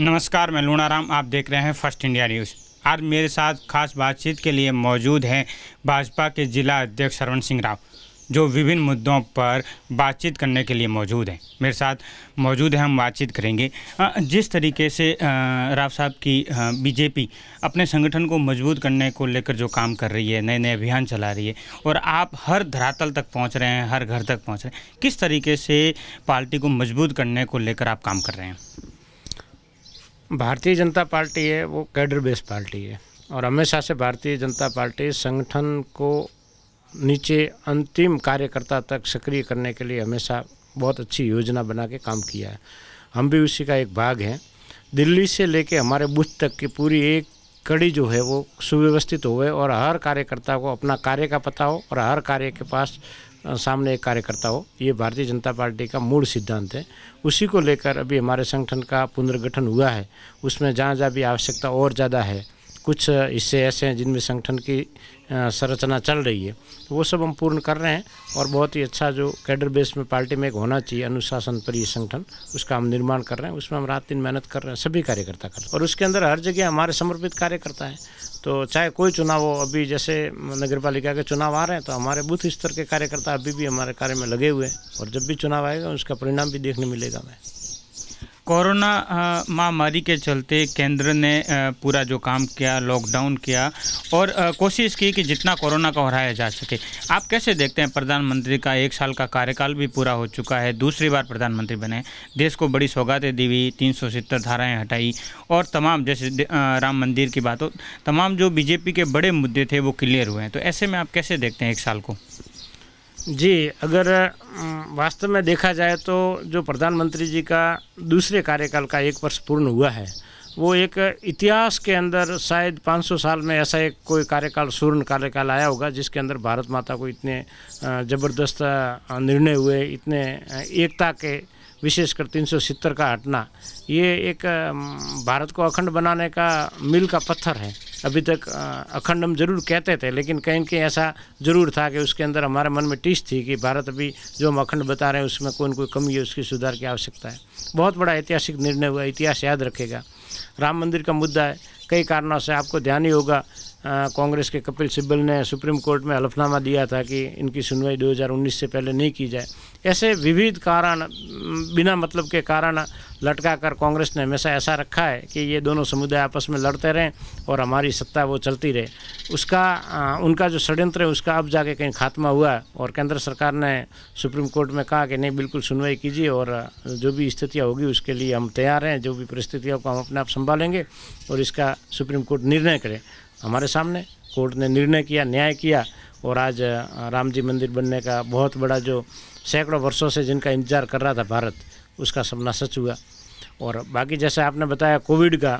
नमस्कार मैं लूणाराम आप देख रहे हैं फर्स्ट इंडिया न्यूज़ आज मेरे साथ खास बातचीत के लिए मौजूद हैं भाजपा के जिला अध्यक्ष श्रवण सिंह राव जो विभिन्न मुद्दों पर बातचीत करने के लिए मौजूद हैं मेरे साथ मौजूद हैं हम बातचीत करेंगे जिस तरीके से राव साहब की बीजेपी अपने संगठन को मजबूत करने को लेकर जो काम कर रही है नए नए अभियान चला रही है और आप हर धरातल तक पहुंच रहे हैं हर घर तक पहुंच रहे हैं किस तरीके से पार्टी को मजबूत करने को लेकर आप काम कर रहे हैं भारतीय जनता पार्टी है वो कैडर बेस्ड पार्टी है और हमेशा से भारतीय जनता पार्टी संगठन को नीचे अंतिम कार्यकर्ता तक सक्रिय करने के लिए हमेशा बहुत अच्छी योजना बना के काम किया है हम भी उसी का एक भाग हैं दिल्ली से लेके हमारे बूथ तक की पूरी एक कड़ी जो है वो सुव्यवस्थित हो और हर कार्यकर्ता को अपना कार्य का पता हो और हर कार्य के पास सामने एक कार्यकर्ता हो ये भारतीय जनता पार्टी का मूल सिद्धांत है उसी को लेकर अभी हमारे संगठन का पुनर्गठन हुआ है उसमें जहाँ जहाँ भी आवश्यकता और ज़्यादा है कुछ हिस्से ऐसे हैं जिनमें संगठन की संरचना चल रही है तो वो सब हम पूर्ण कर रहे हैं और बहुत ही अच्छा जो कैडर बेस में पार्टी में एक होना चाहिए अनुशासन पर ये संगठन उसका हम निर्माण कर रहे हैं उसमें हम रात दिन मेहनत कर रहे हैं सभी कार्यकर्ता कर रहे हैं और उसके अंदर हर जगह हमारे समर्पित कार्यकर्ता हैं तो चाहे कोई चुनाव हो अभी जैसे नगर पालिका के चुनाव आ रहे हैं तो हमारे बूथ स्तर के कार्यकर्ता अभी भी हमारे कार्य में लगे हुए हैं और जब भी चुनाव आएगा उसका परिणाम भी देखने मिलेगा हमें कोरोना महामारी के चलते केंद्र ने पूरा जो काम किया लॉकडाउन किया और कोशिश की कि जितना कोरोना को हराया जा सके आप कैसे देखते हैं प्रधानमंत्री का एक साल का कार्यकाल भी पूरा हो चुका है दूसरी बार प्रधानमंत्री बने देश को बड़ी सौगातें दी हुई तीन सौ धाराएँ हटाई और तमाम जैसे राम मंदिर की बात हो तमाम जो बीजेपी के बड़े मुद्दे थे वो क्लियर हुए हैं तो ऐसे में आप कैसे देखते हैं एक साल को जी अगर वास्तव में देखा जाए तो जो प्रधानमंत्री जी का दूसरे कार्यकाल का एक वर्ष पूर्ण हुआ है वो एक इतिहास के अंदर शायद 500 साल में ऐसा एक कोई कार्यकाल स्वर्ण कार्यकाल आया होगा जिसके अंदर भारत माता को इतने ज़बरदस्त निर्णय हुए इतने एकता के विशेषकर तीन का हटना ये एक भारत को अखंड बनाने का मिल का पत्थर है अभी तक अखंड हम जरूर कहते थे लेकिन कहीं कहीं ऐसा जरूर था कि उसके अंदर हमारे मन में टीस थी कि भारत अभी जो हम अखंड बता रहे हैं उसमें कोई कोई कमी है उसकी सुधार की आवश्यकता है बहुत बड़ा ऐतिहासिक निर्णय हुआ इतिहास याद रखेगा राम मंदिर का मुद्दा है कई कारणों से आपको ध्यान ही होगा कांग्रेस के कपिल सिब्बल ने सुप्रीम कोर्ट में हलफनामा दिया था कि इनकी सुनवाई 2019 से पहले नहीं की जाए ऐसे विविध कारण बिना मतलब के कारण लटका कर कांग्रेस ने हमेशा ऐसा रखा है कि ये दोनों समुदाय आपस में लड़ते रहें और हमारी सत्ता वो चलती रहे उसका आ, उनका जो षड्यंत्र है उसका अब जाके कहीं खात्मा हुआ है और केंद्र सरकार ने सुप्रीम कोर्ट में कहा कि नहीं बिल्कुल सुनवाई कीजिए और जो भी स्थितियाँ होगी उसके लिए हम तैयार हैं जो भी परिस्थितियों को हम अपने आप संभालेंगे और इसका सुप्रीम कोर्ट निर्णय करे हमारे सामने कोर्ट ने निर्णय किया न्याय किया और आज राम जी मंदिर बनने का बहुत बड़ा जो सैकड़ों वर्षों से जिनका इंतजार कर रहा था भारत उसका सपना सच हुआ और बाकी जैसे आपने बताया कोविड का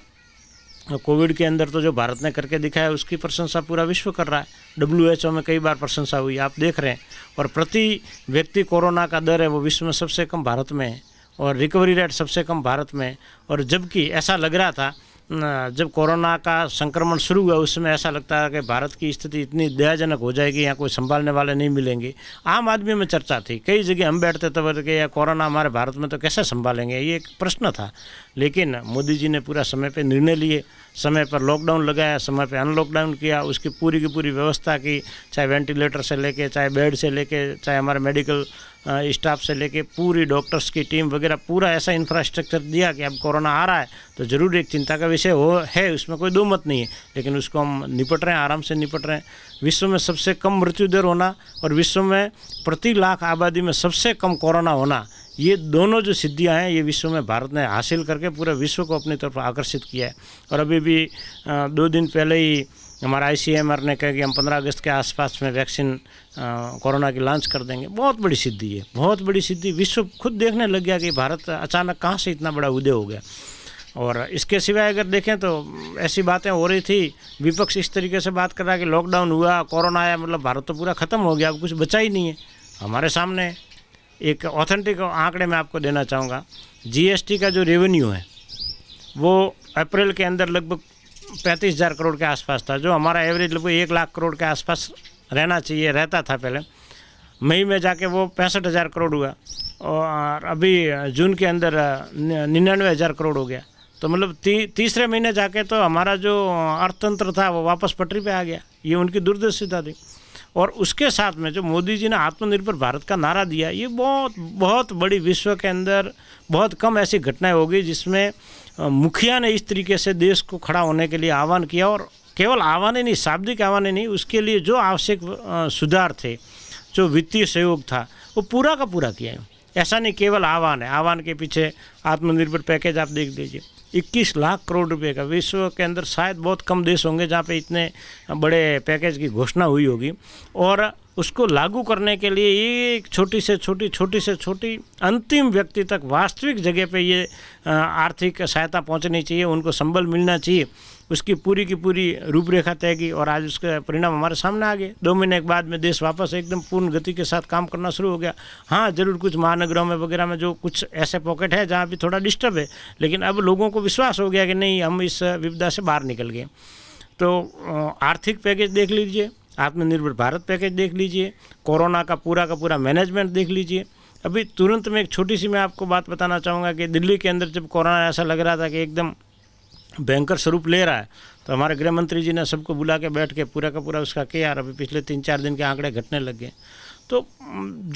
कोविड के अंदर तो जो भारत ने करके दिखाया उसकी प्रशंसा पूरा विश्व कर रहा है डब्ल्यू में कई बार प्रशंसा हुई आप देख रहे हैं और प्रति व्यक्ति कोरोना का दर है वो विश्व में सबसे कम भारत में है और रिकवरी रेट सबसे कम भारत में और जबकि ऐसा लग रहा था जब कोरोना का संक्रमण शुरू हुआ उस समय ऐसा लगता है कि भारत की स्थिति इतनी दयाजनक हो जाएगी यहाँ कोई संभालने वाले नहीं मिलेंगे आम आदमी में चर्चा थी कई जगह हम बैठते तब के या कोरोना हमारे भारत में तो कैसे संभालेंगे ये एक प्रश्न था लेकिन मोदी जी ने पूरा समय पर निर्णय लिए समय पर लॉकडाउन लगाया समय पर अनलॉकडाउन किया उसकी पूरी की पूरी व्यवस्था की चाहे वेंटिलेटर से लेके चाहे बेड से लेके चाहे हमारे मेडिकल स्टाफ से लेके पूरी डॉक्टर्स की टीम वगैरह पूरा ऐसा इंफ्रास्ट्रक्चर दिया कि अब कोरोना आ रहा है तो ज़रूर एक चिंता का विषय हो है उसमें कोई दो मत नहीं है लेकिन उसको हम निपट रहे हैं आराम से निपट रहे हैं विश्व में सबसे कम मृत्यु दर होना और विश्व में प्रति लाख आबादी में सबसे कम कोरोना होना ये दोनों जो सिद्धियाँ हैं ये विश्व में भारत ने हासिल करके पूरे विश्व को अपनी तरफ आकर्षित किया है और अभी भी दो दिन पहले ही हमारा आईसीएमआर ने कहा कि हम 15 अगस्त के आसपास में वैक्सीन कोरोना की लॉन्च कर देंगे बहुत बड़ी सिद्धि है बहुत बड़ी सिद्धि विश्व खुद देखने लग गया कि भारत अचानक कहाँ से इतना बड़ा उदय हो गया और इसके सिवाय अगर देखें तो ऐसी बातें हो रही थी विपक्ष इस तरीके से बात कर रहा है कि लॉकडाउन हुआ कोरोना आया मतलब भारत तो पूरा ख़त्म हो गया अब कुछ बचा ही नहीं है हमारे सामने एक ऑथेंटिक आंकड़े मैं आपको देना चाहूँगा जीएसटी का जो रेवेन्यू है वो अप्रैल के अंदर लगभग पैंतीस हज़ार करोड़ के आसपास था जो हमारा एवरेज लगभग एक लाख करोड़ के आसपास रहना चाहिए रहता था पहले मई में जाके वो पैंसठ हज़ार करोड़ हुआ और अभी जून के अंदर निन्यानवे हज़ार करोड़ हो गया तो मतलब ती, तीसरे महीने जाके तो हमारा जो अर्थतंत्र था वो वापस पटरी पे आ गया ये उनकी दुर्दशिता थी और उसके साथ में जो मोदी जी ने आत्मनिर्भर भारत का नारा दिया ये बहुत बहुत बड़ी विश्व के अंदर बहुत कम ऐसी घटनाएं होगी जिसमें मुखिया ने इस तरीके से देश को खड़ा होने के लिए आह्वान किया और केवल आह्वान ही नहीं शाब्दिक आह्वान ही नहीं उसके लिए जो आवश्यक सुधार थे जो वित्तीय सहयोग था वो पूरा का पूरा किया है ऐसा नहीं केवल आह्वान है आह्वान के पीछे आत्मनिर्भर पैकेज आप देख लीजिए 21 लाख करोड़ रुपए का विश्व के अंदर शायद बहुत कम देश होंगे जहाँ पे इतने बड़े पैकेज की घोषणा हुई होगी और उसको लागू करने के लिए एक छोटी से छोटी छोटी से छोटी अंतिम व्यक्ति तक वास्तविक जगह पे ये आर्थिक सहायता पहुँचनी चाहिए उनको संबल मिलना चाहिए उसकी पूरी की पूरी रूपरेखा तय की और आज उसका परिणाम हमारे सामने आ गए दो महीने के बाद में देश वापस एकदम पूर्ण गति के साथ काम करना शुरू हो गया हाँ जरूर कुछ महानगरों में वगैरह में जो कुछ ऐसे पॉकेट है जहाँ भी थोड़ा डिस्टर्ब है लेकिन अब लोगों को विश्वास हो गया कि नहीं हम इस विविधा से बाहर निकल गए तो आर्थिक पैकेज देख लीजिए आत्मनिर्भर भारत पैकेज देख लीजिए कोरोना का पूरा का पूरा मैनेजमेंट देख लीजिए अभी तुरंत में एक छोटी सी मैं आपको बात बताना चाहूँगा कि दिल्ली के अंदर जब कोरोना ऐसा लग रहा था कि एकदम भयंकर स्वरूप ले रहा है तो हमारे गृह मंत्री जी ने सबको बुला के बैठ के पूरा का पूरा उसका किया और अभी पिछले तीन चार दिन के आंकड़े घटने लग गए तो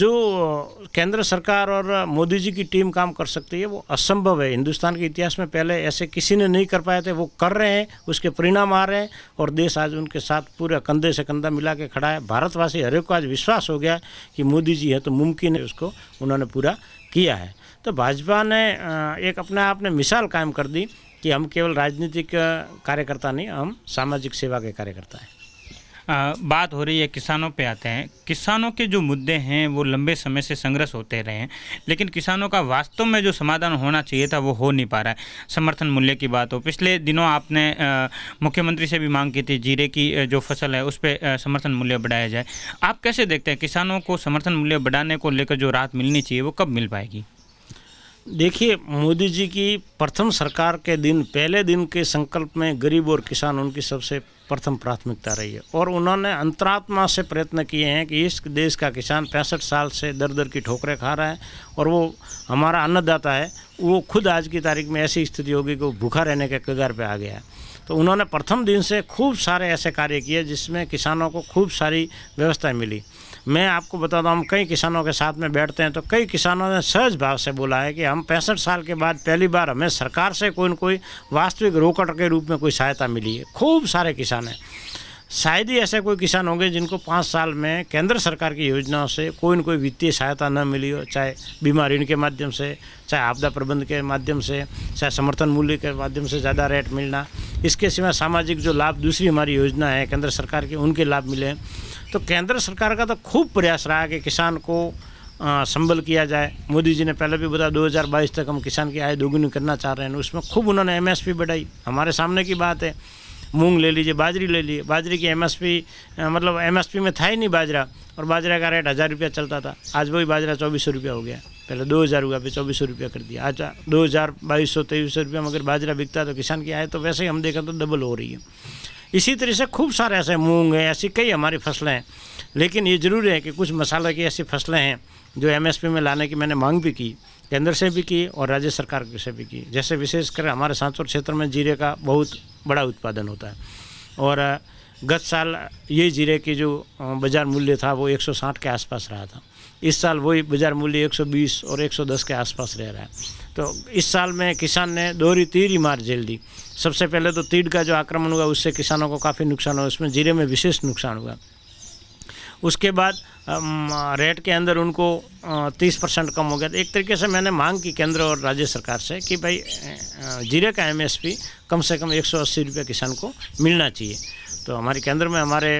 जो केंद्र सरकार और मोदी जी की टीम काम कर सकती है वो असंभव है हिंदुस्तान के इतिहास में पहले ऐसे किसी ने नहीं कर पाए थे वो कर रहे हैं उसके परिणाम आ रहे हैं और देश आज उनके साथ पूरे कंधे से कंधा मिला के खड़ा है भारतवासी हरेक को आज विश्वास हो गया कि मोदी जी है तो मुमकिन है उसको उन्होंने पूरा किया है तो भाजपा ने एक अपने आप ने मिसाल कायम कर दी कि हम केवल राजनीतिक कार्यकर्ता नहीं हम सामाजिक सेवा के कार्यकर्ता हैं बात हो रही है किसानों पे आते हैं किसानों के जो मुद्दे हैं वो लंबे समय से संघर्ष होते रहे हैं लेकिन किसानों का वास्तव में जो समाधान होना चाहिए था वो हो नहीं पा रहा है समर्थन मूल्य की बात हो पिछले दिनों आपने मुख्यमंत्री से भी मांग की थी जीरे की जो फसल है उस पर समर्थन मूल्य बढ़ाया जाए आप कैसे देखते हैं किसानों को समर्थन मूल्य बढ़ाने को लेकर जो राहत मिलनी चाहिए वो कब मिल पाएगी देखिए मोदी जी की प्रथम सरकार के दिन पहले दिन के संकल्प में गरीब और किसान उनकी सबसे प्रथम प्राथमिकता रही है और उन्होंने अंतरात्मा से प्रयत्न किए हैं कि इस देश का किसान पैंसठ साल से दर दर की ठोकरें खा रहा है और वो हमारा अन्नदाता है वो खुद आज की तारीख में ऐसी स्थिति होगी कि वो भूखा रहने के कगार पर आ गया है तो उन्होंने प्रथम दिन से खूब सारे ऐसे कार्य किए जिसमें किसानों को खूब सारी व्यवस्थाएँ मिली मैं आपको बताता हूँ हम कई किसानों के साथ में बैठते हैं तो कई किसानों ने सहज भाव से बोला है कि हम पैंसठ साल के बाद पहली बार हमें सरकार से कोई ना कोई वास्तविक रोकड़ के रूप में कोई सहायता मिली है खूब सारे किसान हैं शायद ही ऐसे कोई किसान होंगे जिनको पाँच साल में केंद्र सरकार की योजनाओं से कोई न कोई वित्तीय सहायता न मिली हो चाहे बीमा ऋण के माध्यम से चाहे आपदा प्रबंध के माध्यम से चाहे समर्थन मूल्य के माध्यम से ज़्यादा रेट मिलना इसके सिवा सामाजिक जो लाभ दूसरी हमारी योजना है केंद्र सरकार की उनके लाभ मिले तो केंद्र सरकार का तो खूब प्रयास रहा कि किसान को संबल किया जाए मोदी जी ने पहले भी बताया 2022 तक हम किसान की आय दोगुनी करना चाह रहे हैं उसमें खूब उन्होंने एमएसपी बढ़ाई हमारे सामने की बात है मूंग ले लीजिए बाजरी ले लीजिए बाजरी की एमएसपी मतलब एमएसपी में था ही नहीं बाजरा और बाजरा का रेट हज़ार रुपया चलता था आज वही बाजरा चौबीस सौ रुपया हो गया पहले दो हज़ार हुआ फिर चौबीस सौ रुपया कर दिया आज दो हज़ार बाईस सौ तेईस सौ रुपया मगर बाजरा बिकता तो किसान की आय तो वैसे ही हम देखें तो डबल हो रही है इसी तरह से खूब सारे ऐसे मूंग है ऐसी कई हमारी फसलें हैं लेकिन ये जरूरी है कि कुछ मसाले की ऐसी फसलें हैं जो एमएसपी में लाने की मैंने मांग भी की केंद्र से भी की और राज्य सरकार से भी की जैसे विशेषकर हमारे सांचौर क्षेत्र में जीरे का बहुत बड़ा उत्पादन होता है और गत साल ये जीरे की जो बाज़ार मूल्य था वो 160 के आसपास रहा था इस साल वही बाज़ार मूल्य 120 और 110 के आसपास रह रहा है तो इस साल में किसान ने दोहरी तीर ही मार झेल दी सबसे पहले तो तीड़ का जो आक्रमण हुआ उससे किसानों को काफ़ी नुकसान हुआ उसमें जीरे में विशेष नुकसान हुआ उसके बाद रेट के अंदर उनको तीस परसेंट कम हो गया तो एक तरीके से मैंने मांग की केंद्र और राज्य सरकार से कि भाई जीरे का एमएसपी कम से कम एक सौ अस्सी रुपये किसान को मिलना चाहिए तो हमारे केंद्र में हमारे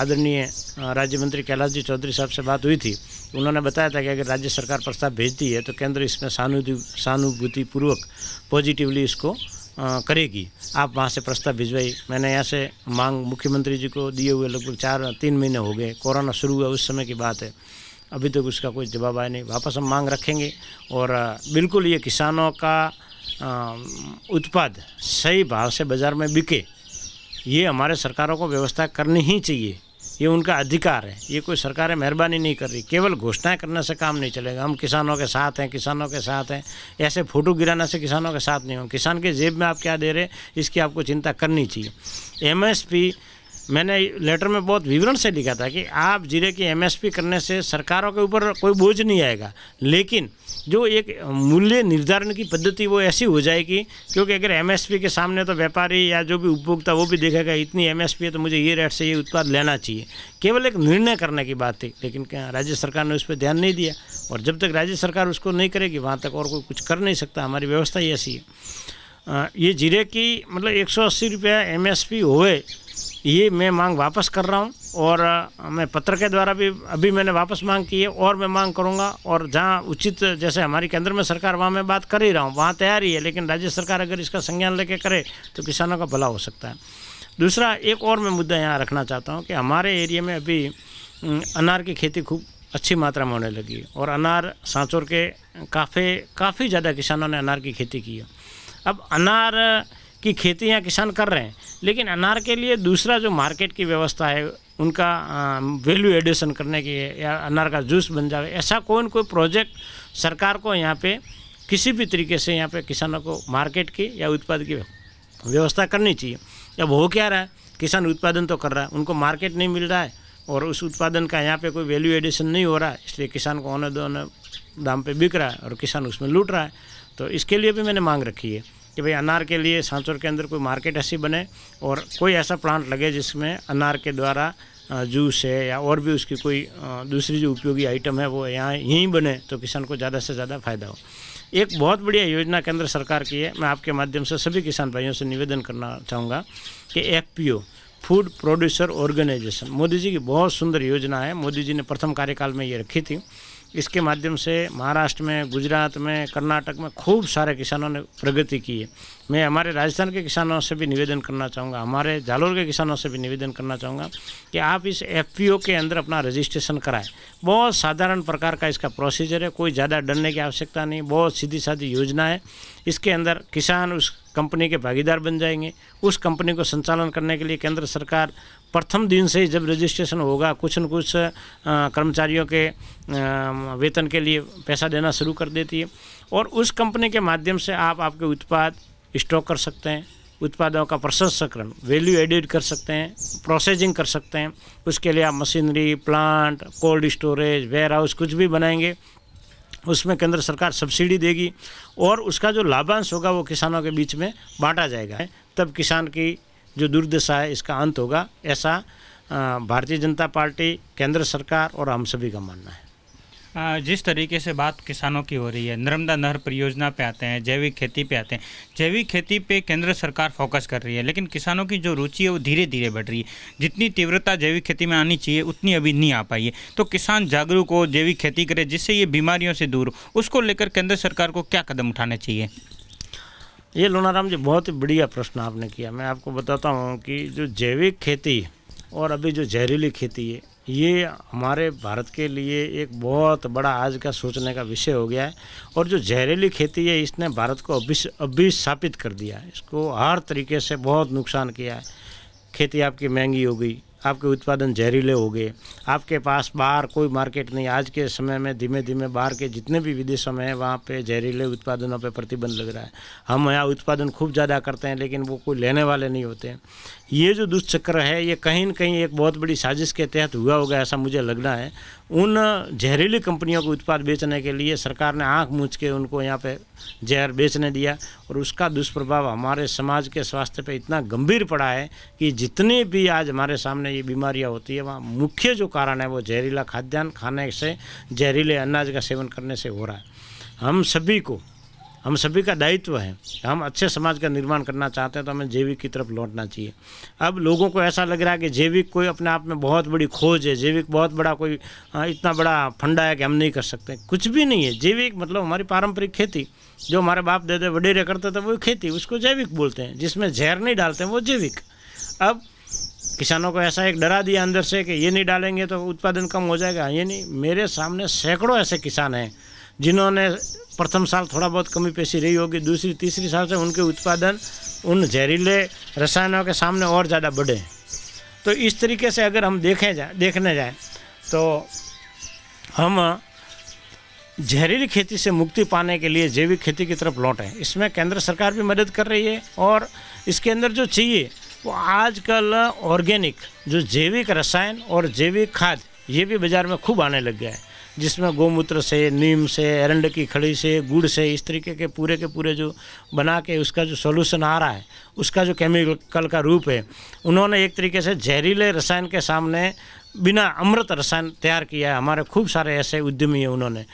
आदरणीय राज्य मंत्री कैलाश जी चौधरी साहब से बात हुई थी उन्होंने बताया था कि अगर राज्य सरकार प्रस्ताव भेजती है तो केंद्र इसमें सहानुभूतिपूर्वक पॉजिटिवली इसको करेगी आप वहाँ से प्रस्ताव भिजवाई मैंने यहाँ से मांग मुख्यमंत्री जी को दिए हुए लगभग चार तीन महीने हो गए कोरोना शुरू हुआ उस समय की बात है अभी तक तो उसका कोई जवाब आया नहीं वापस हम मांग रखेंगे और बिल्कुल ये किसानों का उत्पाद सही भाव से बाज़ार में बिके ये हमारे सरकारों को व्यवस्था करनी ही चाहिए ये उनका अधिकार है ये कोई सरकारें मेहरबानी नहीं कर रही केवल घोषणाएं करने से काम नहीं चलेगा हम किसानों के साथ हैं किसानों के साथ हैं ऐसे फोटो गिराने से किसानों के साथ नहीं हो किसान के जेब में आप क्या दे रहे इसकी आपको चिंता करनी चाहिए एमएसपी मैंने लेटर में बहुत विवरण से लिखा था कि आप ज़िले की एमएसपी करने से सरकारों के ऊपर कोई बोझ नहीं आएगा लेकिन जो एक मूल्य निर्धारण की पद्धति वो ऐसी हो जाएगी क्योंकि अगर एमएसपी के सामने तो व्यापारी या जो भी उपभोक्ता वो भी देखेगा इतनी एमएसपी है तो मुझे ये रेट से ये उत्पाद लेना चाहिए केवल एक निर्णय करने की बात थी लेकिन राज्य सरकार ने उस पर ध्यान नहीं दिया और जब तक राज्य सरकार उसको नहीं करेगी वहाँ तक और कोई कुछ कर नहीं सकता हमारी व्यवस्था ही ऐसी है ये जीरे की मतलब एक सौ अस्सी रुपया एम एस पी होए ये मैं मांग वापस कर रहा हूँ और मैं पत्र के द्वारा भी अभी मैंने वापस मांग की है और मैं मांग करूँगा और जहाँ उचित जैसे हमारी केंद्र में सरकार वहाँ मैं बात कर ही रहा हूँ वहाँ तैयार ही है लेकिन राज्य सरकार अगर इसका संज्ञान लेके करे तो किसानों का भला हो सकता है दूसरा एक और मैं मुद्दा यहाँ रखना चाहता हूँ कि हमारे एरिए में अभी अनार की खेती खूब अच्छी मात्रा में होने लगी और अनार सांचौर के काफ़ी काफ़ी ज़्यादा किसानों ने अनार की खेती की है अब अनार की खेती यहाँ किसान कर रहे हैं लेकिन अनार के लिए दूसरा जो मार्केट की व्यवस्था है उनका वैल्यू एडिशन करने की या अनार का जूस बन जाए ऐसा कोई ना कोई प्रोजेक्ट सरकार को यहाँ पे किसी भी तरीके से यहाँ पे किसानों को मार्केट की या उत्पाद की व्यवस्था करनी चाहिए अब हो क्या रहा है किसान उत्पादन तो कर रहा है उनको मार्केट नहीं मिल रहा है और उस उत्पादन का यहाँ पे कोई वैल्यू एडिशन नहीं हो रहा है इसलिए किसान को औने दोने दाम पे बिक रहा है और किसान उसमें लूट रहा है तो इसके लिए भी मैंने मांग रखी है कि भाई अनार के लिए सांसौर के अंदर कोई मार्केट ऐसी बने और कोई ऐसा प्लांट लगे जिसमें अनार के द्वारा जूस है या और भी उसकी कोई दूसरी जो उपयोगी आइटम है वो यहाँ यहीं बने तो किसान को ज़्यादा से ज़्यादा फायदा हो एक बहुत बढ़िया योजना केंद्र सरकार की है मैं आपके माध्यम से सभी किसान भाइयों से निवेदन करना चाहूँगा कि F food producer organisation Modi ji की बहुत सुंदर योजना है मोदी जी ने प्रथम कार्यकाल में ये रखी थी इसके माध्यम से महाराष्ट्र में गुजरात में कर्नाटक में खूब सारे किसानों ने प्रगति की है मैं हमारे राजस्थान के किसानों से भी निवेदन करना चाहूँगा हमारे जालोर के किसानों से भी निवेदन करना चाहूँगा कि आप इस एफ के अंदर अपना रजिस्ट्रेशन कराएं बहुत साधारण प्रकार का इसका प्रोसीजर है कोई ज़्यादा डरने की आवश्यकता नहीं बहुत सीधी साधी योजना है इसके अंदर किसान उस कंपनी के भागीदार बन जाएंगे उस कंपनी को संचालन करने के लिए केंद्र सरकार प्रथम दिन से जब रजिस्ट्रेशन होगा कुछ न कुछ कर्मचारियों के वेतन के लिए पैसा देना शुरू कर देती है और उस कंपनी के माध्यम से आप आपके उत्पाद स्टॉक कर सकते हैं उत्पादों का प्रसंस्करण वैल्यू एडिट कर सकते हैं प्रोसेसिंग कर सकते हैं उसके लिए आप machinery plant cold storage warehouse कुछ भी बनाएंगे उसमें केंद्र सरकार सब्सिडी देगी और उसका जो लाभांश होगा वो किसानों के बीच में बांटा जाएगा तब किसान की जो दुर्दशा है इसका अंत होगा ऐसा भारतीय जनता पार्टी केंद्र सरकार और हम सभी का मानना है जिस तरीके से बात किसानों की हो रही है नर्मदा नहर परियोजना पे आते हैं जैविक खेती पे आते हैं जैविक खेती पे केंद्र सरकार फोकस कर रही है लेकिन किसानों की जो रुचि है वो धीरे धीरे बढ़ रही है जितनी तीव्रता जैविक खेती में आनी चाहिए उतनी अभी नहीं आ पाई है तो किसान जागरूक हो जैविक खेती करे जिससे ये बीमारियों से दूर हो उसको लेकर केंद्र सरकार को क्या कदम उठाने चाहिए ये लोनाराम जी बहुत ही बढ़िया प्रश्न आपने किया मैं आपको बताता हूँ कि जो जैविक खेती और अभी जो जहरीली खेती है ये हमारे भारत के लिए एक बहुत बड़ा आज का सोचने का विषय हो गया है और जो जहरीली खेती है इसने भारत को अभिशापित कर दिया है इसको हर तरीके से बहुत नुकसान किया है खेती आपकी महंगी हो गई आपके उत्पादन जहरीले हो गए आपके पास बाहर कोई मार्केट नहीं आज के समय में धीमे धीमे बाहर के जितने भी विदेशों में हैं वहाँ पे जहरीले उत्पादनों पे प्रतिबंध लग रहा है हम यहाँ उत्पादन खूब ज़्यादा करते हैं लेकिन वो कोई लेने वाले नहीं होते हैं ये जो दुष्चक्र है ये कहीं ना कहीं एक बहुत बड़ी साजिश के तहत हुआ होगा ऐसा मुझे लगना है उन जहरीली कंपनियों को उत्पाद बेचने के लिए सरकार ने आंख मूछ के उनको यहाँ पे जहर बेचने दिया और उसका दुष्प्रभाव हमारे समाज के स्वास्थ्य पे इतना गंभीर पड़ा है कि जितने भी आज हमारे सामने ये बीमारियाँ होती है वहाँ मुख्य जो कारण है वो जहरीला खाद्यान्न खाने से जहरीले अनाज का सेवन करने से हो रहा है हम सभी को हम सभी का दायित्व है हम अच्छे समाज का निर्माण करना चाहते हैं तो हमें जैविक की तरफ लौटना चाहिए अब लोगों को ऐसा लग रहा है कि जैविक कोई अपने आप में बहुत बड़ी खोज है जैविक बहुत बड़ा कोई हाँ, इतना बड़ा फंडा है कि हम नहीं कर सकते कुछ भी नहीं है जैविक मतलब हमारी पारंपरिक खेती जो हमारे बाप दादा वडेरे करते थे वो खेती उसको जैविक बोलते हैं जिसमें जहर नहीं डालते हैं वो जैविक अब किसानों को ऐसा एक डरा दिया अंदर से कि ये नहीं डालेंगे तो उत्पादन कम हो जाएगा ये नहीं मेरे सामने सैकड़ों ऐसे किसान हैं जिन्होंने प्रथम साल थोड़ा बहुत कमी पेशी रही होगी दूसरी तीसरी साल से उनके उत्पादन उन जहरीले रसायनों के सामने और ज़्यादा बढ़े तो इस तरीके से अगर हम देखें जाए देखने जाए तो हम जहरीली खेती से मुक्ति पाने के लिए जैविक खेती की तरफ लौटें इसमें केंद्र सरकार भी मदद कर रही है और इसके अंदर जो चाहिए वो आजकल ऑर्गेनिक जो जैविक रसायन और जैविक खाद ये भी बाज़ार में खूब आने लग गया है जिसमें गोमूत्र से नीम से एरंड की खड़ी से गुड़ से इस तरीके के पूरे के पूरे जो बना के उसका जो सॉल्यूशन आ रहा है उसका जो केमिकल का रूप है उन्होंने एक तरीके से जहरीले रसायन के सामने बिना अमृत रसायन तैयार किया है हमारे खूब सारे ऐसे उद्यमी हैं उन्होंने